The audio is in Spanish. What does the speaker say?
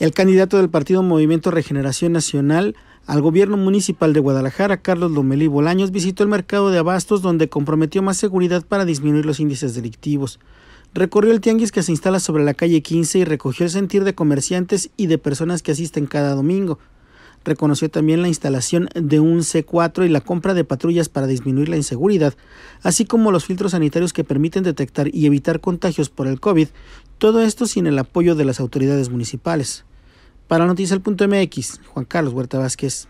el candidato del partido Movimiento Regeneración Nacional al gobierno municipal de Guadalajara, Carlos Lomelí Bolaños, visitó el mercado de abastos donde comprometió más seguridad para disminuir los índices delictivos. Recorrió el tianguis que se instala sobre la calle 15 y recogió el sentir de comerciantes y de personas que asisten cada domingo. Reconoció también la instalación de un C4 y la compra de patrullas para disminuir la inseguridad, así como los filtros sanitarios que permiten detectar y evitar contagios por el COVID todo esto sin el apoyo de las autoridades municipales. Para Noticias.mx, Juan Carlos Huerta Vázquez.